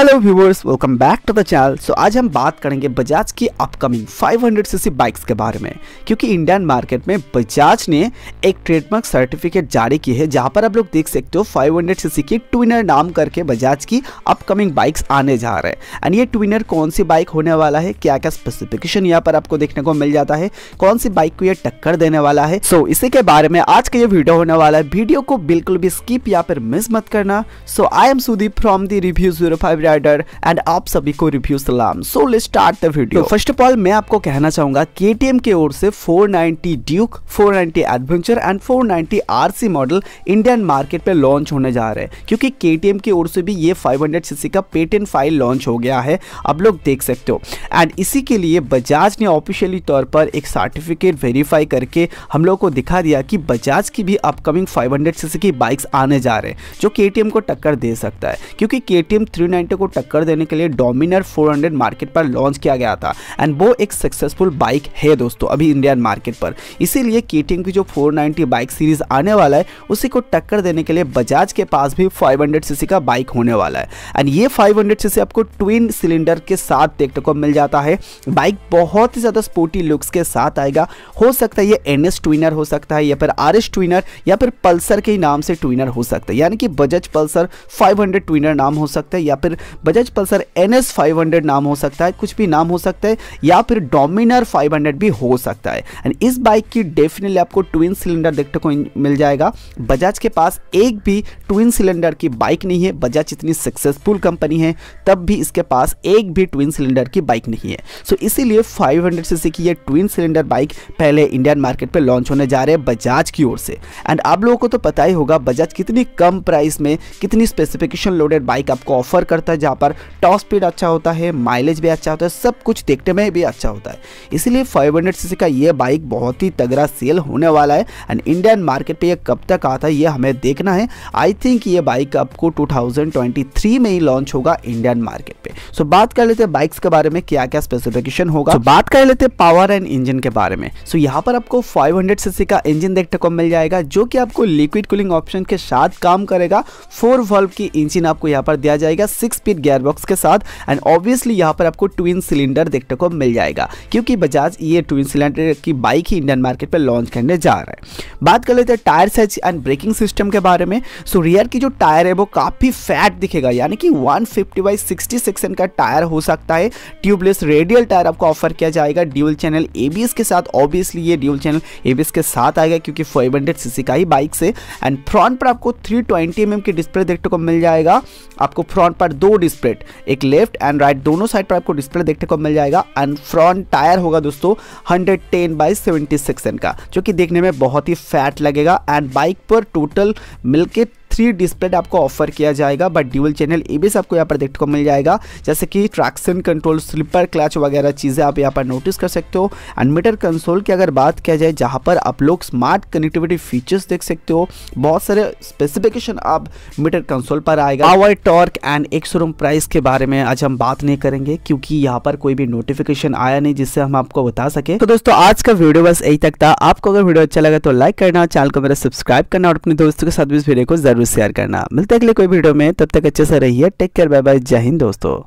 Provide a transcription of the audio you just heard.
hello viewers welcome back to the channel so आज हम बात करेंगे बजाज की अपकमिंग 500 सीसी बाइक्स के बारे में क्योंकि इंडियन मार्केट में बजाज ने एक ट्रेडमार्क सर्टिफिकेट जारी की है जहां पर आप लोग देख सकते हो 500 सीसी की ट्विनर नाम करके बजाज की अपकमिंग बाइक्स आने जा रहे हैं एंड ये ट्विनर कौन सी बाइक होने वाला है क्या क्या स्पेसिफिकेशन यहाँ पर आपको देखने को मिल जाता है कौन सी बाइक को यह टक्कर देने वाला है सो so, इसी के बारे में आज का ये वीडियो होने वाला है वीडियो को बिल्कुल भी स्कीप या फिर मिस मत करना so I am Sudeep from the reviews zero five rider and आप सभी को रिव्यू सलाम so let start the video first of all मैं आपको कहना चाहूंगा के की ओर से 490 Duke 490 adventure and 490 RC model Indian market पे लॉन्च होने जा रहे हैं क्योंकि के की ओर से भी ये 500 सीसी का पेटेंट फाइल लॉन्च हो गया है आप लोग देख सकते हो एंड इसी के लिए बजाज ने ऑफिशियली तौर पर एक सर्टिफिकेट वेरीफाई करके हम लोग को दिखा दिया कि बजाज की भी अपकमिंग 500 सीसी की बाइक्स आने जा रहे हैं जो के को टक्कर दे सकता है क्योंकि के टी को टक्कर देने के लिए डोमिनर 400 मार्केट पर लॉन्च किया गया था एंड वो एक सक्सेसफुल बाइक है दोस्तों अभी इंडियन मार्केट पर इसीलिए के की जो 490 बाइक सीरीज आने वाला है उसी को टक्कर देने के लिए बजाज के पास भी 500 सीसी का बाइक होने वाला है एंड ये 500 सीसी आपको ट्विन सिलेंडर के साथ देखने को मिल जाता है बाइक बहुत ही ज़्यादा स्पोर्टी लुक्स के साथ आएगा हो सकता है ये एन ट्विनर हो सकता है या फिर आर ट्विनर या फिर पल्सर के नाम से ट्विनर हो सकता है यानी कि बजाज पल्सर फाइव ट्विनर नाम हो सकता है या फिर बजाज पल्सर एन एस नाम हो सकता है कुछ भी नाम हो सकता है या फिर डोमिनर 500 भी हो सकता है एंड इस बाइक की डेफिनेटली आपको ट्विन सिलेंडर देखने को मिल जाएगा बजाज के पास एक भी ट्विन सिलेंडर की बाइक नहीं है बजाज इतनी सक्सेसफुल कंपनी है तब भी इसके पास एक भी ट्विन सिलेंडर की बाइक नहीं है सो so, इसीलिए 500 हंड्रेड सीसी की ये ट्विन सिलेंडर बाइक पहले इंडियन मार्केट पे लॉन्च होने जा रहे हैं बजाज की ओर से एंड आप लोगों को तो पता ही होगा बजाज कितनी कम प्राइस में कितनी स्पेसिफिकेशन लोडेड बाइक आपको ऑफर करता जहाँ पर टॉप स्पीड अच्छा होता है माइलेज भी अच्छा होता है सब कुछ देखने में भी अच्छा होता है इसलिए फाइव हंड्रेड का ये बाइक बहुत ही तगड़ा सेल होने वाला है एंड इंडियन मार्केट पर यह कब तक आता है ये हमें देखना है आई थिंक ये बाइक आपको 2023 में ही लॉन्च होगा इंडियन मार्केट पे सो so, बात कर लेते हैं बाइक्स के बारे में क्या क्या स्पेसिफिकेशन होगा so, बात कर लेते हैं पावर एंड इंजन के बारे में सो so, यहाँ पर आपको 500 सीसी का इंजन देखने को मिल जाएगा जो कि आपको लिक्विड कूलिंग ऑप्शन के साथ काम करेगा फोर वॉल्व की इंजन आपको यहाँ पर दिया जाएगा सिक्स स्पीड गेयरबॉक्स के साथ एंड ऑब्वियसली यहाँ पर आपको ट्विन सिलेंडर देखने को मिल जाएगा क्योंकि बजाज ये ट्विन सिलेंडर की बाइक ही इंडियन मार्केट पर लॉन्च करने जा रहा है बात कर लेते हैं tyre size and braking system के बारे में सो रियर की जो टायर है वो काफ़ी फैट दिखेगा यानी कि one fifty by sixty section का टायर हो सकता है ट्यूबलेस रेडियल टायर आपको ऑफर किया जाएगा ड्यूल चैनल ए के साथ ऑब्वियसली ये ड्यूल चैनल ए के साथ आएगा क्योंकि फाइव हंड्रेड का ही बाइक से एंड फ्रंट पर आपको थ्री ट्वेंटी mm की डिस्प्ले देखने को मिल जाएगा आपको फ्रंट पर दो डिस्प्ले एक लेफ्ट एंड राइट दोनों साइड पर आपको डिस्प्ले देखने को मिल जाएगा एंड फ्रंट टायर होगा दोस्तों hundred ten by seventy six का जो कि देखने में बहुत ही फैट लगेगा एंड बाइक पर टोटल मिलके थ्री डिस्प्ले आपको ऑफर किया जाएगा बट ड्यूल चैनल ए आपको यहाँ पर देखने को मिल जाएगा जैसे कि ट्रैक्शन कंट्रोल स्लिपर क्लच वगैरह चीज़ें आप यहाँ पर नोटिस कर सकते हो एंड मीटर कंसोल की अगर बात किया जाए जहाँ पर आप लोग स्मार्ट कनेक्टिविटी फीचर्स देख सकते हो बहुत सारे स्पेसिफिकेशन आप मीटर कंसोल पर आएगा पावर टॉर्क एंड एक शोरूम प्राइस के बारे में आज हम बात नहीं करेंगे क्योंकि यहाँ पर कोई भी नोटिफिकेशन आया नहीं जिससे हम आपको बता सके तो दोस्तों आज का वीडियो बस यही तक था आपको अगर वीडियो अच्छा लगा तो लाइक करना चैनल को मेरा सब्सक्राइब करना और अपने दोस्तों के साथ भी इस वीडियो को जरूर जरूर शेयर करना मिलते अगले कोई वीडियो में तब तक अच्छे से रहिए टेक केयर बाय बाय जय हिंद दोस्तों